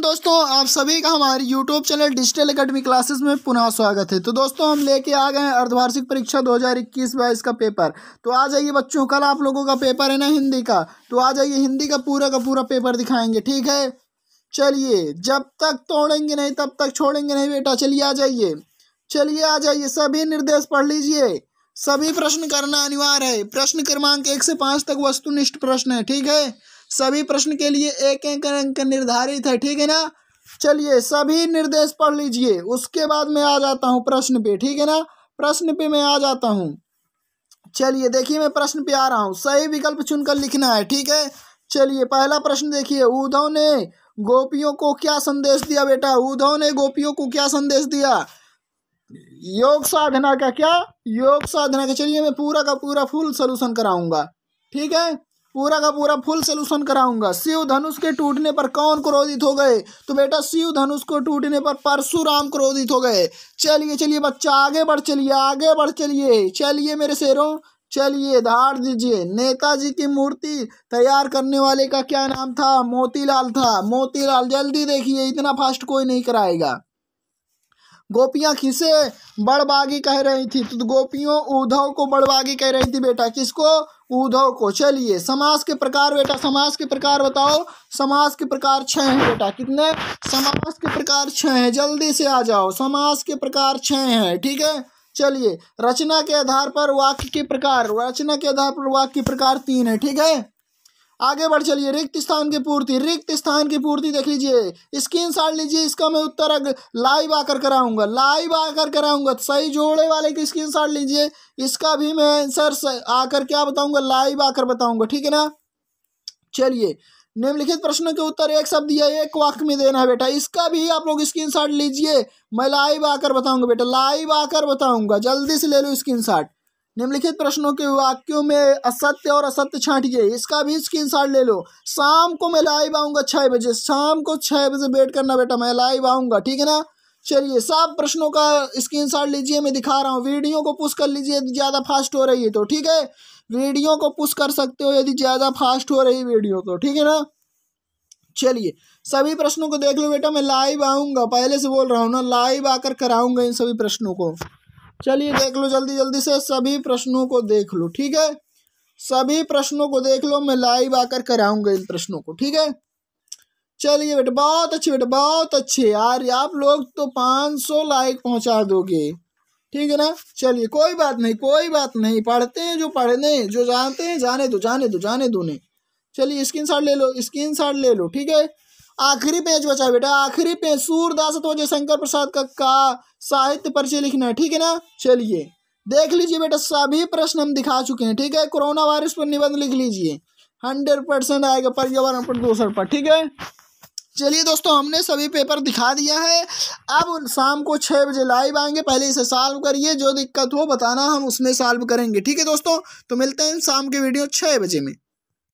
नमस्कार दोस्तों आप सभी का हमारे YouTube channel digital academy classes में पुनः स्वागत है तो दोस्तों हम लेके आ गए हैं अर्धवार्षिक परीक्षा 2021 हज़ार इक्कीस का पेपर तो आ जाइए बच्चों कल आप लोगों का पेपर है ना हिंदी का तो आ जाइए हिंदी का पूरा का पूरा पेपर दिखाएंगे ठीक है चलिए जब तक तोड़ेंगे नहीं तब तक छोड़ेंगे नहीं बेटा चलिए आ जाइए चलिए आ जाइए सभी निर्देश पढ़ लीजिए सभी प्रश्न करना अनिवार्य है प्रश्न क्रमांक एक से पाँच तक वस्तुनिष्ठ प्रश्न है ठीक है सभी प्रश्न के लिए एक एक अंक निर्धारित है ठीक है ना चलिए सभी निर्देश पढ़ लीजिए उसके बाद मैं आ जाता हूँ प्रश्न पे ठीक है ना प्रश्न पे मैं आ जाता हूँ चलिए देखिए मैं प्रश्न पे आ रहा हूँ सही विकल्प चुनकर लिखना है ठीक है चलिए पहला प्रश्न देखिए उद्धव ने गोपियों को क्या संदेश दिया बेटा उद्धव ने गोपियों को क्या संदेश दिया योग साधना का क्या योग साधना का चलिए मैं पूरा का पूरा फुल सोल्यूशन कराऊंगा ठीक है पूरा का पूरा फुल सोल्यूशन कराऊंगा शिव धनुष के टूटने पर कौन क्रोधित हो गए तो बेटा शिव धनुष को टूटने पर परशुराम क्रोधित हो गए चलिए चलिए बच्चा आगे बढ़ चलिए आगे बढ़ चलिए चलिए मेरे शेरों चलिए धार दीजिए नेताजी की मूर्ति तैयार करने वाले का क्या नाम था मोतीलाल था मोतीलाल जल्दी देखिए इतना फास्ट कोई नहीं कराएगा गोपियाँ किसे बड़बागी कह रही थी तो गोपियों उद्धव को बड़बागी कह रही थी बेटा किसको उद्धव को चलिए समास के प्रकार बेटा समास के प्रकार बताओ समास के प्रकार छः हैं बेटा कितने समास के प्रकार छः हैं जल्दी से आ जाओ समास के प्रकार छः हैं ठीक है चलिए रचना के आधार पर वाक्य के प्रकार रचना के आधार पर वाक्य के प्रकार तीन है ठीक है आगे बढ़ चलिए रिक्त स्थान की पूर्ति रिक्त स्थान की पूर्ति देख लीजिए स्क्रीन शॉट लीजिए इसका मैं उत्तर लाइव आकर कराऊंगा लाइव आकर कराऊंगा तो सही जोड़े वाले की स्क्रीन शॉट लीजिए इसका भी मैं आंसर आकर क्या बताऊंगा लाइव आकर बताऊंगा ठीक है ना चलिए निम्नलिखित प्रश्नों के उत्तर एक शब्द या एक वाक्य में देना है बेटा इसका भी आप लोग स्क्रीन लीजिए मैं लाइव आकर बताऊंगा बेटा लाइव आकर बताऊंगा जल्दी से ले लो स्क्रीन निम्नलिखित प्रश्नों के वाक्यों में असत्य और असत्य छाटिए इसका भी स्क्रीनशॉट ले लो शाम को मैं लाइव आऊँगा छह बजे शाम को छह बजे वेट करना बेटा मैं लाइव आऊंगा ठीक है ना चलिए सब प्रश्नों का स्क्रीनशॉट लीजिए मैं दिखा रहा हूँ वीडियो को पुश कर लीजिए यदि ज़्यादा फास्ट हो रही है तो ठीक है वीडियो को पुश कर सकते हो यदि ज़्यादा फास्ट हो रही वीडियो तो ठीक है ना चलिए सभी प्रश्नों को देख लो बेटा मैं लाइव आऊंगा पहले से बोल रहा हूँ ना लाइव आकर कराऊंगा इन सभी प्रश्नों को चलिए देख लो जल्दी जल्दी से सभी प्रश्नों को देख लो ठीक है सभी प्रश्नों को देख लो मैं लाइव आकर कराऊंगा इन प्रश्नों को ठीक है चलिए बेटा बहुत अच्छे बेटा बहुत अच्छे यार आप लोग तो पाँच सौ लाइक पहुंचा दोगे ठीक है ना चलिए कोई बात नहीं कोई बात नहीं पढ़ते हैं जो पढ़ने जो जानते हैं जाने दो जाने दो जाने दो नहीं चलिए स्क्रीन शॉट ले लो स्क्रीन शॉट ले लो ठीक है आखिरी पेज बचा बेटा आखिरी पेज सूरदास तो जय शंकर प्रसाद का, का साहित्य परिचय लिखना है ठीक है ना चलिए देख लीजिए बेटा सभी प्रश्न हम दिखा चुके हैं ठीक है कोरोना वायरस पर निबंध लिख लीजिए हंड्रेड परसेंट आएगा पर्यावरण पर पर ठीक है चलिए दोस्तों हमने सभी पेपर दिखा दिया है अब शाम को छः बजे लाइव आएंगे पहले इसे सॉल्व करिए जो दिक्कत हो बताना हम उसमें सॉल्व करेंगे ठीक है दोस्तों तो मिलते हैं शाम के वीडियो छः बजे में